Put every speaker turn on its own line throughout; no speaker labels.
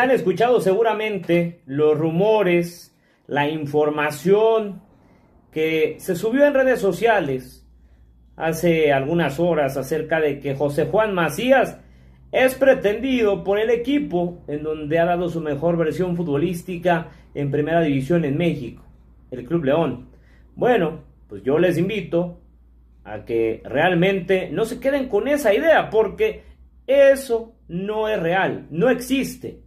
han escuchado seguramente los rumores, la información que se subió en redes sociales hace algunas horas acerca de que José Juan Macías es pretendido por el equipo en donde ha dado su mejor versión futbolística en primera división en México, el Club León. Bueno, pues yo les invito a que realmente no se queden con esa idea porque eso no es real, no existe.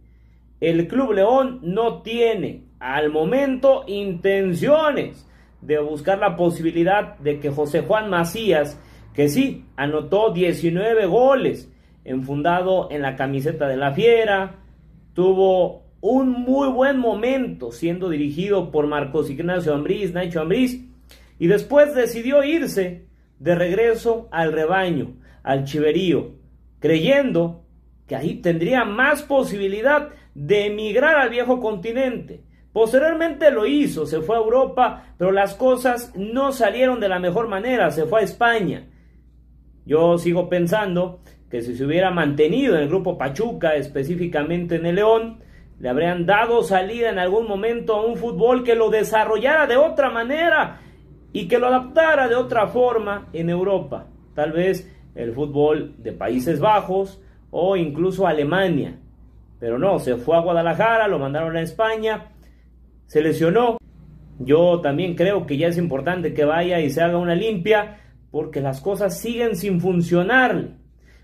El Club León no tiene al momento intenciones de buscar la posibilidad de que José Juan Macías, que sí, anotó 19 goles, enfundado en la camiseta de la Fiera, tuvo un muy buen momento siendo dirigido por Marcos Ignacio Ambriz, Nacho Ambriz, y después decidió irse de regreso al rebaño, al chiverío, creyendo que ahí tendría más posibilidad de emigrar al viejo continente. Posteriormente lo hizo, se fue a Europa, pero las cosas no salieron de la mejor manera, se fue a España. Yo sigo pensando que si se hubiera mantenido en el grupo Pachuca, específicamente en el León, le habrían dado salida en algún momento a un fútbol que lo desarrollara de otra manera y que lo adaptara de otra forma en Europa. Tal vez el fútbol de Países Bajos o incluso Alemania. Pero no, se fue a Guadalajara, lo mandaron a España, se lesionó. Yo también creo que ya es importante que vaya y se haga una limpia porque las cosas siguen sin funcionar.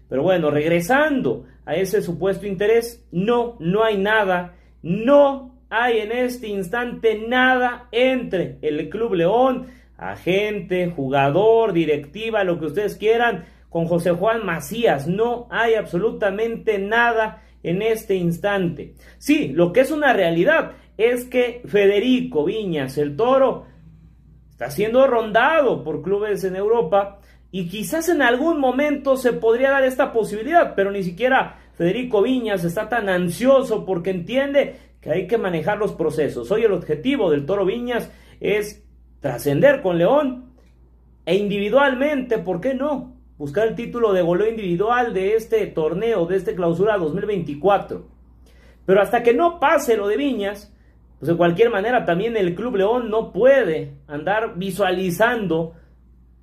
Pero bueno, regresando a ese supuesto interés, no, no hay nada, no hay en este instante nada entre el Club León, agente, jugador, directiva, lo que ustedes quieran, con José Juan Macías, no hay absolutamente nada en este instante. Sí, lo que es una realidad es que Federico Viñas, el toro, está siendo rondado por clubes en Europa y quizás en algún momento se podría dar esta posibilidad, pero ni siquiera Federico Viñas está tan ansioso porque entiende que hay que manejar los procesos. Hoy el objetivo del toro Viñas es trascender con León e individualmente, ¿por qué no? buscar el título de goleo individual de este torneo, de este clausura 2024. Pero hasta que no pase lo de Viñas, pues de cualquier manera también el Club León no puede andar visualizando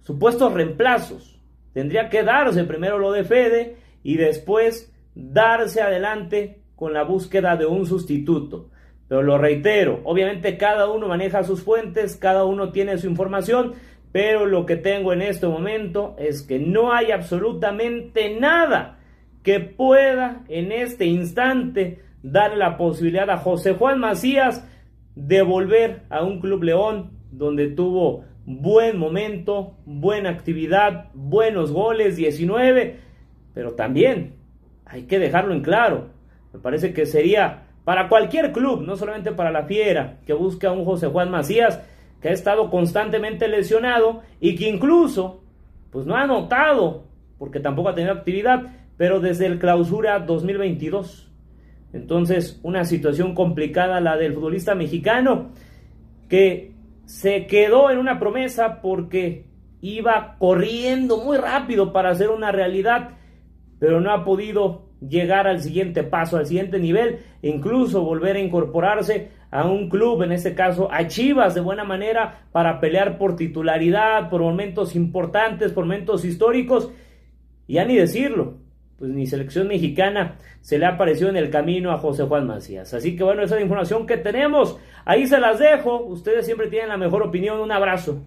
supuestos reemplazos. Tendría que darse primero lo de Fede y después darse adelante con la búsqueda de un sustituto. Pero lo reitero, obviamente cada uno maneja sus fuentes, cada uno tiene su información, pero lo que tengo en este momento es que no hay absolutamente nada que pueda en este instante dar la posibilidad a José Juan Macías de volver a un Club León donde tuvo buen momento, buena actividad, buenos goles, 19, pero también hay que dejarlo en claro. Me parece que sería para cualquier club, no solamente para la Fiera, que busca a un José Juan Macías, que ha estado constantemente lesionado y que incluso pues no ha anotado porque tampoco ha tenido actividad, pero desde el clausura 2022. Entonces, una situación complicada la del futbolista mexicano que se quedó en una promesa porque iba corriendo muy rápido para hacer una realidad, pero no ha podido llegar al siguiente paso, al siguiente nivel, incluso volver a incorporarse a un club, en este caso a Chivas de buena manera, para pelear por titularidad, por momentos importantes, por momentos históricos, ya ni decirlo, pues ni selección mexicana se le apareció en el camino a José Juan Macías. Así que bueno, esa es la información que tenemos, ahí se las dejo, ustedes siempre tienen la mejor opinión, un abrazo.